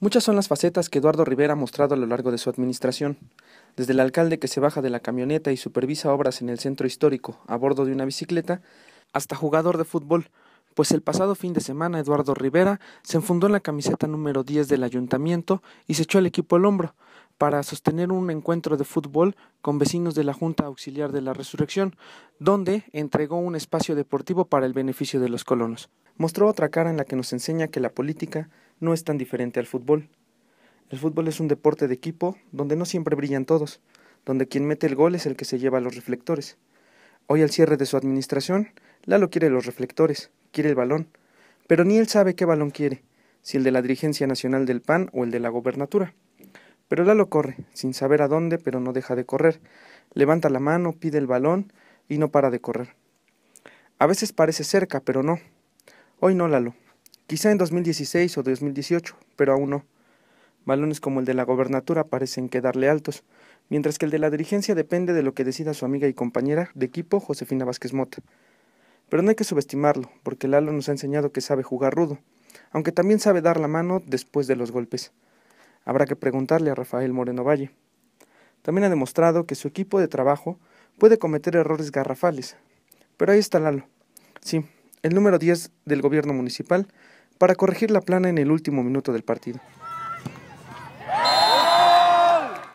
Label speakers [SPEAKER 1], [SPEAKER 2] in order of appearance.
[SPEAKER 1] Muchas son las facetas que Eduardo Rivera ha mostrado a lo largo de su administración, desde el alcalde que se baja de la camioneta y supervisa obras en el centro histórico a bordo de una bicicleta, hasta jugador de fútbol, pues el pasado fin de semana Eduardo Rivera se enfundó en la camiseta número 10 del ayuntamiento y se echó al equipo al hombro para sostener un encuentro de fútbol con vecinos de la Junta Auxiliar de la Resurrección, donde entregó un espacio deportivo para el beneficio de los colonos. Mostró otra cara en la que nos enseña que la política no es tan diferente al fútbol. El fútbol es un deporte de equipo donde no siempre brillan todos, donde quien mete el gol es el que se lleva los reflectores. Hoy al cierre de su administración, Lalo quiere los reflectores, quiere el balón, pero ni él sabe qué balón quiere, si el de la dirigencia nacional del PAN o el de la gobernatura. Pero Lalo corre, sin saber a dónde, pero no deja de correr. Levanta la mano, pide el balón y no para de correr. A veces parece cerca, pero no. Hoy no, Lalo quizá en 2016 o 2018, pero aún no. Balones como el de la gobernatura parecen quedarle altos, mientras que el de la dirigencia depende de lo que decida su amiga y compañera de equipo Josefina Vázquez Mota. Pero no hay que subestimarlo, porque Lalo nos ha enseñado que sabe jugar rudo, aunque también sabe dar la mano después de los golpes. Habrá que preguntarle a Rafael Moreno Valle. También ha demostrado que su equipo de trabajo puede cometer errores garrafales. Pero ahí está Lalo. Sí, el número 10 del gobierno municipal para corregir la plana en el último minuto del partido.